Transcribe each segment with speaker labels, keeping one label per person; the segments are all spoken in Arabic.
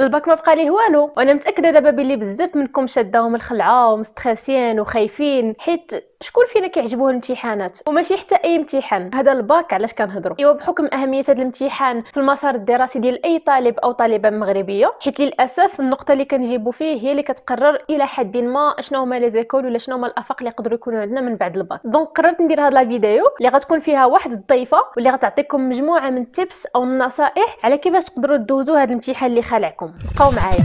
Speaker 1: الباك ما بقى ليه والو وانا متاكده دابا بلي بزاف منكم شادهم الخلعه ومستخاسين وخايفين حيت شكون فينا كيعجبوه الامتحانات وماشي حتى اي امتحان هذا الباك علاش كنهضروا ايوا بحكم اهميه هذا الامتحان في المسار الدراسي ديال اي طالب او طالبه مغربيه حيت للاسف النقطه اللي كنجيبوا فيه هي اللي كتقرر الى حد ما شنو هما لي زيكول ولا شنو هما الافاق اللي يقدروا يكونوا عندنا من بعد الباك دونك قررت ندير هذا لا فيديو اللي غتكون فيها واحد الضيفه واللي غتعطيكم مجموعه من التيبس او النصائح على كيفاش تقدروا تدوزوا هذا الامتحان اللي خلعكم بقاو معايا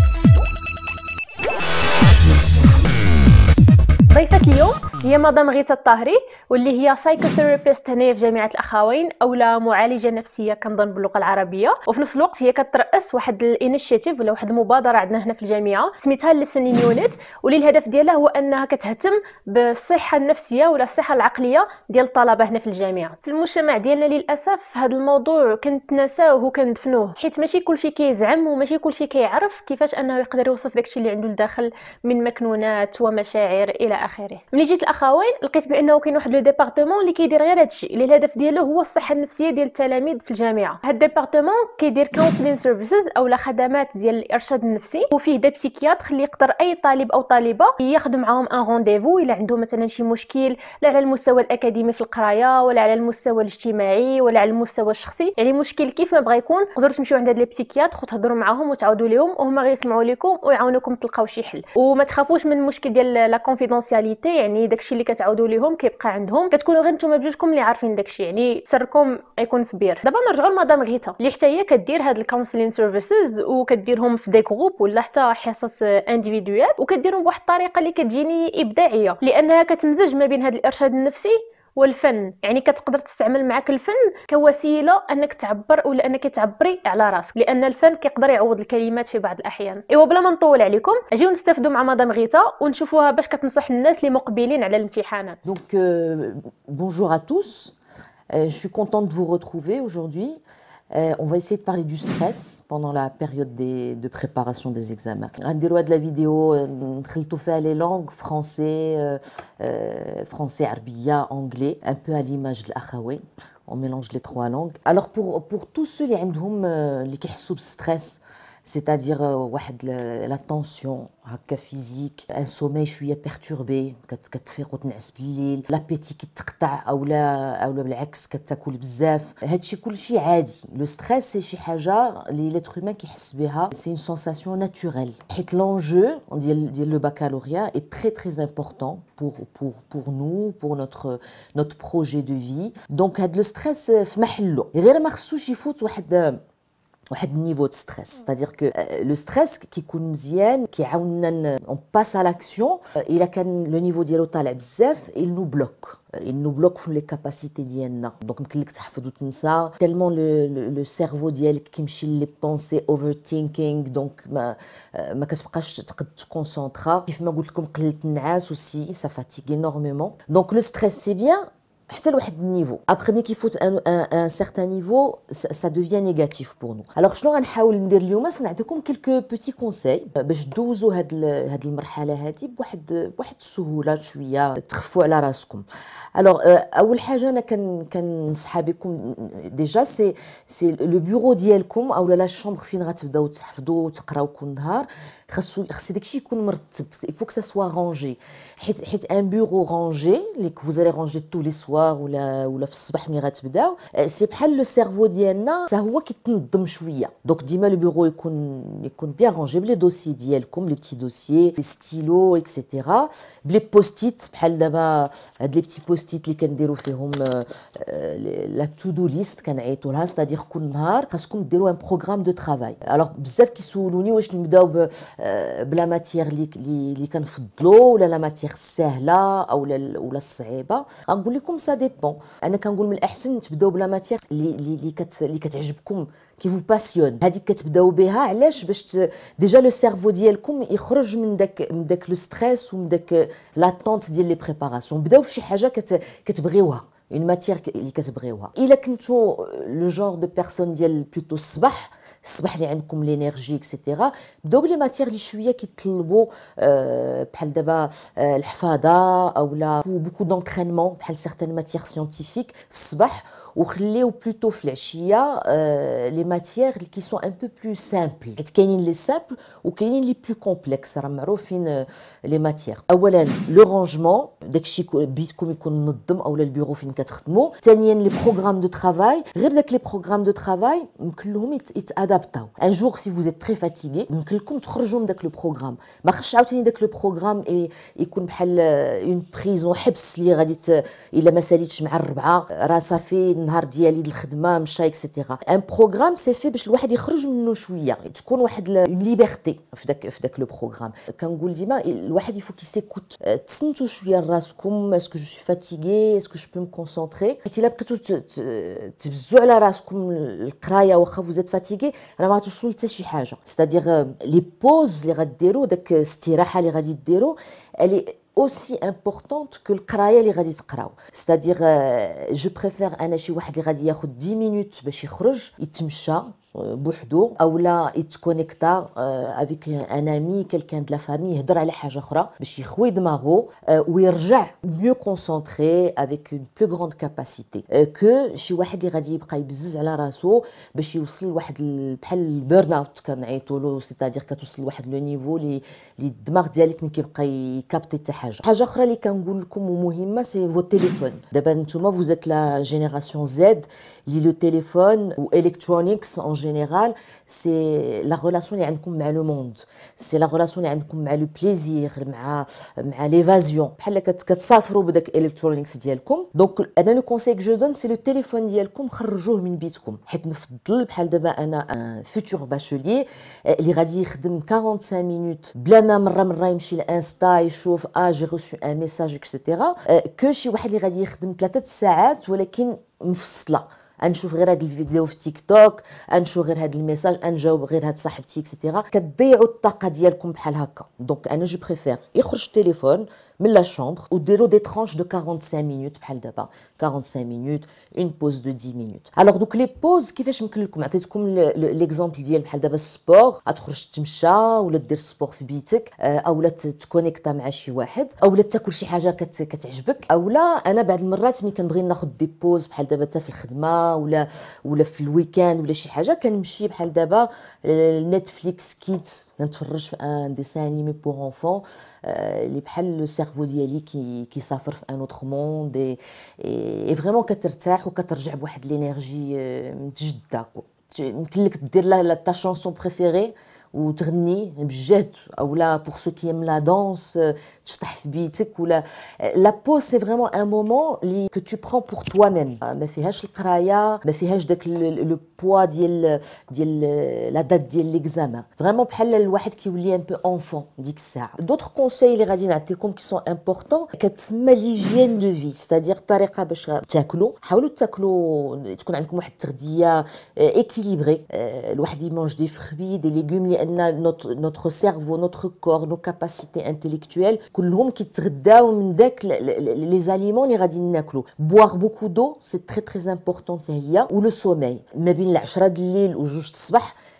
Speaker 1: ضيفه اليوم هي مدام غيتا الطاهري واللي هي سايكوثيرابيست هنايا في جامعه الاخوين اولا معالجه نفسيه كنظن باللغه العربيه وفي نفس الوقت هي كترأس واحد الانيشيتيف ولا واحد المبادره عندنا هنا في الجامعه سميتها لسنين يونيت واللي الهدف ديالها هو انها كتهتم بالصحه النفسيه ولا الصحه العقليه ديال الطلبه هنا في الجامعه في المجتمع ديالنا للاسف هذا الموضوع كنتناساوه وكندفنوه حيت ماشي كلشي كيزعم وماشي كلشي كيعرف كيفاش انه يقدر يوصف داكشي اللي عنده لداخل من مكنونات ومشاعر الى اخره من جيت الاخوين لقيت بانه كاين واحد لو ديبارتمون اللي كيدير غير هادشي اللي الهدف ديالو هو الصحه النفسيه ديال التلاميذ في الجامعه هاد الديبارتمون كيدير كونسلين سيرفيسز اولا خدمات ديال الارشاد النفسي وفيه داب بسيكياتر اللي يقدر اي طالب او طالبه ياخذ معاهم ان رونديفو الا عندهم مثلا شي مشكل لا على المستوى الاكاديمي في القرايه ولا على المستوى الاجتماعي ولا على المستوى الشخصي يعني مشكل كيف ما بغى يكون تقدروا تمشيو عند هاد لي بسيكياتر وتهضروا معاهم وتعاودوا لهم وهما غيسمعوا لكم ويعاونوكم تلقاو شي حل وما تخافوش من المشكل ديال لا كونفيدونسياليتي يعني داك داكشي اللي كتعاودوا ليهم كيبقى عندهم كتكونوا غير نتوما بجوجكم اللي عارفين داكشي يعني سركم غيكون في بير دابا نرجعوا لمدام غيتا اللي حتى هي كدير هاد الكونسلين سيرفيسز وكديرهم في دي جروب ولا حتى حصص انديفيدويال وكديرهم بواحد الطريقه اللي كتجيني ابداعيه لانها كتمزج ما بين هاد الارشاد النفسي والفن يعني كتقدر تستعمل معك الفن كوسيله انك تعبر ولا انك تعبري على راسك لان الفن كيقدر يعوض الكلمات في بعض الاحيان ايوا بلا ما نطول عليكم اجيو نستافدوا مع مدام غيتا ونشوفوها باش كتنصح الناس اللي مقبلين على الامتحانات
Speaker 2: دونك بونجور ا توس Je suis contente de vous retrouver aujourd'hui. Euh, on va essayer de parler du stress pendant la période de préparation des examens. Un des lois de la vidéo, euh, tout les langues, français, euh, français, arbiya, anglais, un peu à l'image de l'akhawi. On mélange les trois langues. Alors pour, tous ceux qui ont le stress, c'est-à-dire euh, la, tension physique, un sommeil je suis perturbé, l'appétit qui le stress c'est l'être humain qui c'est une sensation naturelle. L'enjeu le baccalauréat est très très important pour, nous, pour notre, projet de vie. Donc le stress c'est un niveau de stress c'est-à-dire que euh, le stress qui nous y qui nous euh, on passe à l'action et euh, a le niveau d'irau est il nous bloque il nous bloque les capacités donc je que tu تحفظ tellement le cerveau qui me chez les pensées overthinking donc ma ma qu'est-ce que comme je vous le aussi ça fatigue énormément donc le stress c'est bien حتى لواحد النيفو ابخي ملي كيفوت ان ان سيغتان نيفو سا دوفيان نيجاتيف بور نو الوغ شنو غنحاول ندير اليوم سنعطيكم كيلكو بوتي كونساي باش دوزو هاد هاد المرحله هادي بواحد بواحد السهوله شويه تخفوا على راسكم الوغ euh, اول حاجه انا كن كنصحى بكم ديجا سي سي لو بيرو ديالكم اولا لا شومبر فين غتبداو تحفظوا وتقراو كل نهار Il faut que ça soit rangé. Un bureau rangé, que vous allez ranger tous les soirs ou le soir, c'est le cerveau qui est Donc, le bureau est bien rangé. Les dossiers, les petits dossiers, les stylos, etc. Les post-it, c'est un petit post-it qui fait la to-do list, c'est-à-dire parce un programme de travail. Alors, vous sont آه، بلا ماتيغ اللي كنفضلوا ولا لا ماتيغ الساهله او ولا الصعيبه غنقول لكم سا ديبون انا كنقول من الاحسن تبداو بلا ماتيغ اللي اللي كتعجبكم كي باسيون هذيك كتبداو بها علاش باش ديجا لو سيرفو ديالكم يخرج من داك من داك لو ستريس ومن داك لاتونت ديال لي بريباراسيون بداو بشي حاجه كت كتبغيوها اون ماتيغ اللي كتبغيوها الا كنتو لو جور دو بيرسون ديال بلوتو الصباح الصباح اللي عندكم لينيرجي اكسيتيرا بداو بلي ماتيغ لي شويه كيطلبوا آه، بحال دابا الحفاظه اولا بوكو دونترينمون بحال سيغتان ماتيغ سيونتيفيك في الصباح ou les plutôt y a euh, les matières qui sont un peu plus simples y les simples ou les plus complexes euh, les matières le rangement que le bureau les programmes de travail les programmes de travail un jour si vous êtes très fatigué vous contre avec le programme marche à le programme et euh, une prison a النهار ديالي الخدمه مشى اكسيتيرا ان بروغرام سي في باش الواحد يخرج منه شويه تكون واحد ليبرتي في داك في داك لو بروغرام كنقول ديما الواحد يفو كي سيكوت تسنتو شويه لراسكم اسكو جو سو فاتيغي اسكو جو بو مو كونسونطري حيت الا بقيتو تبزو على راسكم القرايه واخا فوزيت فاتيغي راه ما توصلوا حتى شي حاجه ستادير لي بوز اللي غديروا داك الاستراحه اللي غادي ديروا aussi importante que le krael li ghadi tqraw c'est-à-dire euh, je préfère un chi wahed li ghadi 10 minutes bach yakhroj yitmcha بوحدو او لا يتكونيكتا افيك ان امي كلكان د لا فامي يهضر على حاجه اخرى باش يخوي دماغو آه، ويرجع ميو كونسونتري افيك اون بلو غروند كاباسيتي كو شي واحد اللي غادي يبقى يبزز على راسو باش يوصل لواحد بحال البيرن اوت كنعيطوا له سيتادير كتوصل لواحد لو نيفو اللي الدماغ ديالك ما كيبقى يكابتي حتى حاجه حاجه اخرى اللي كنقول لكم ومهمه سي فو تيليفون دابا نتوما فوزيت لا جينيراسيون زد اللي لو تيليفون والكترونيكس اون général, c'est la relation qu'il y a entre le monde. C'est la relation qu'il y a entre le plaisir, avec l'évasion. Par exemple, quand vous voyagez avec votre électronique, donc le conseil que je donne, c'est le téléphone de votre téléphone, sortez-le de votre maison. Par exemple, moi, je suis un futur bachelier, il va y 45 minutes, sans même aller sur Insta et voir « Ah, j'ai reçu un message », etc. Euh, que quelqu'un va y travailler 3 heures, mais مفصله انشوف غير هاد الفيديو في تيك توك انشوف غير هاد الميساج انجاوب غير هاد صاحبتي اكسيتيرا كتضيعوا الطاقه ديالكم بحال هكا دونك انا جو بريفير يخرج التليفون من لا شومبر وديروا دي ترونش دو 45 مينوت بحال دابا 45 مينوت اون بوز دو 10 مينوت الوغ دوك لي بوز كيفاش يمكن لكم عطيتكم ليكزامبل ديال بحال دابا السبور غتخرج تمشى ولا دير سبور في بيتك آه، اولا تكونيكتا مع شي واحد اولا تاكل شي حاجه كتعجبك اولا انا بعض المرات ملي كنبغي ناخذ دي بوز بحال دابا في الخدمه ولا ولا في الويكاند ولا شي حاجه كنمشي بحال دابا نتفليكس كيدز نتفرج في ان ديسان انيمي بوغ انفون اللي بحال لو سيرفو ديالي كي كيسافر في ان اوتر موند اي فريمون كترتاح وكترجع بواحد لينيرجي آه، متجدده يمكن لك دير لا تا شونسون بريفيري ou terni ou là pour ceux qui aiment la danse ou la la pause c'est vraiment un moment que tu prends pour toi-même mais fihash le kraya mais fihash le le poids la date de l'examen vraiment pour le واحد qui est un peu enfant dit ça d'autres conseils les qui sont importants c'est l'hygiène de vie c'est-à-dire la manière de t'aklo حاولوا تاكلوا تكون عندكم واحد التغذيه euh، équilibrée le واحد mange des fruits des légumes notre, notre cerveau, notre corps, nos capacités intellectuelles, كلهم كيتغداو من داك les, les aliments غادي ناكلو boire beaucoup d'eau c'est très très important ou ou sommeil. sommeil mais 10 de الليل و le soir.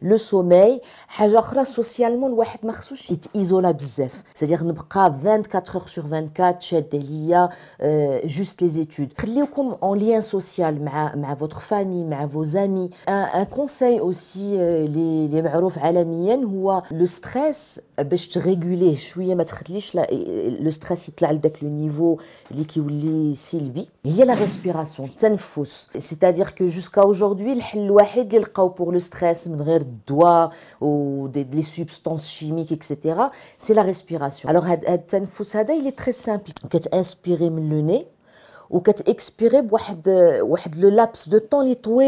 Speaker 2: le sommeil, socialement, le wahed marsouch, il isola bzef. C'est-à-dire, ne pas 24 heures sur 24, chez des liens, euh, juste les études. en lien social, ma, votre famille, ma, vos amis. Un, conseil aussi, euh, les, les ma'rouf à la le stress, euh, ben, je te régule, je suis ma le stress, il te l'a avec le niveau, l'équivalé, Sylvie. Il y a la respiration, tenfous. C'est-à-dire que jusqu'à aujourd'hui, le wahed, il pour le stress, doigts ou des, substances chimiques, etc. C'est la respiration. Alors, cette il est très simple. Tu inspirer le nez, ou expiré expirer, le laps de temps est tout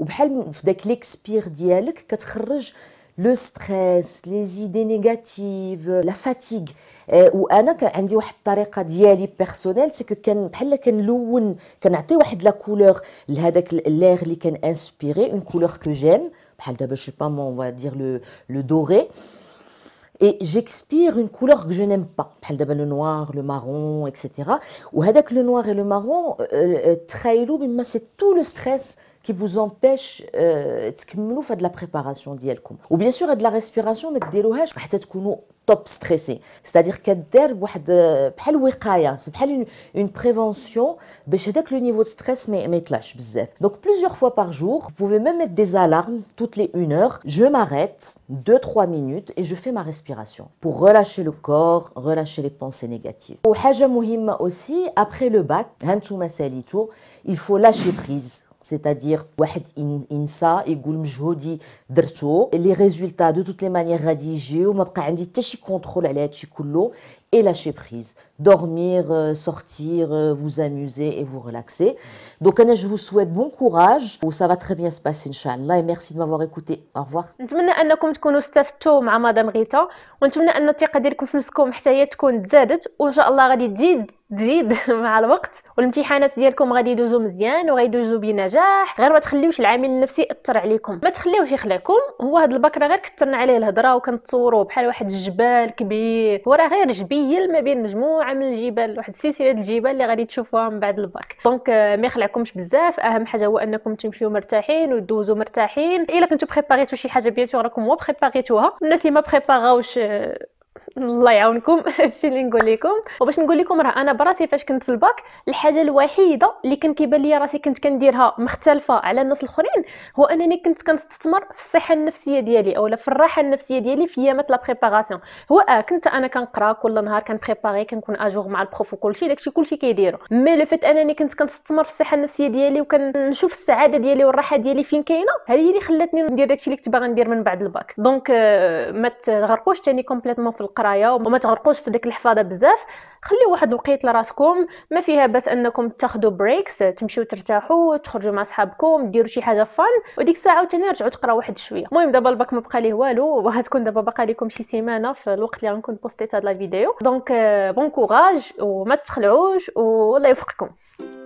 Speaker 2: ou bien, dès que l'expire, tu le stress, les idées négatives, la fatigue. Ou un personnel, c'est que quand la couleur, l'air qui inspiré, une couleur que j'aime, je ne sais pas, on va dire le, doré, et j'expire une couleur que je n'aime pas, le noir, le marron, etc. Ou le noir et le marron, euh, euh, c'est tout le stress qui vous empêche euh, de la préparation Ou bien sûr, de la respiration, mais des l'ouhage, bah, peut top stressé. C'est-à-dire qu'elle c'est une prévention, pour bah, que le niveau de stress m'éclache. Donc plusieurs fois par jour, vous pouvez même mettre des alarmes toutes les une heure. Je m'arrête deux, 3 minutes et je fais ma respiration pour relâcher le corps, relâcher les pensées négatives. chose importante aussi, après le bac, il faut lâcher prise c'est-à-dire واحد résultats يقول مجهودي Les résultats, résultats toutes les manières rédigées, غادي et lâcher prise, dormir, euh, sortir, euh, vous amuser et vous relaxer. Donc, je vous souhaite bon courage. Oh, ça va très bien se passer, Inch'Allah. Et merci de m'avoir écouté. Au revoir.
Speaker 1: تزيد مع الوقت والامتحانات ديالكم غادي يدوزو مزيان وغيدوزو بنجاح غير ما تخليوش العامل النفسي ياثر عليكم ما تخليوش يخلعكم هو هاد البكره غير كثرنا عليه الهضره وكنتصوروه بحال واحد الجبال كبير هو راه غير جبيل ما بين مجموعه من الجبال واحد سلسله الجبال اللي غادي تشوفوها من بعد الباك آه، دونك ما يخلعكمش بزاف اهم حاجه هو انكم تمشيو مرتاحين ودوزو مرتاحين الا كنتو بريباريتو شي حاجه بيان سور راكم مو بريباريتوها الناس اللي ما بريباغاوش الله يعاونكم هادشي اللي نقول لكم وباش نقول لكم راه انا براسي فاش كنت في الباك الحاجه الوحيده اللي كان كيبان لي راسي كنت كنديرها مختلفه على الناس الاخرين هو انني كنت كنستثمر في الصحه النفسيه ديالي اولا في الراحه النفسيه ديالي في ايامات لا بريباراسيون هو اه كنت انا كنقرا كل نهار كنبريباري كنكون اجور مع البروف وكلشي داكشي كلشي كيديرو مي لو فات انني كنت كنستثمر في الصحه النفسيه ديالي وكنشوف السعاده ديالي والراحه ديالي فين كاينه هذه اللي خلاتني ندير داكشي اللي كنت باغا ندير من بعد الباك دونك آه ما تغرقوش ثاني كومبليتوم في القلب القرايه وما تغرقوش في ديك الحفاظه بزاف خليو واحد الوقيت لراسكم ما فيها بس انكم تاخذوا بريكس تمشيو ترتاحوا تخرجوا مع صحابكم ديروا شي حاجه فان وديك الساعه عاوتاني رجعوا تقراو واحد شويه المهم دابا الباك ما بقى ليه والو وغتكون دابا باقا لكم شي سيمانه في الوقت اللي غنكون بوستيت هاد لا فيديو دونك بون كوراج وما تخلعوش والله يوفقكم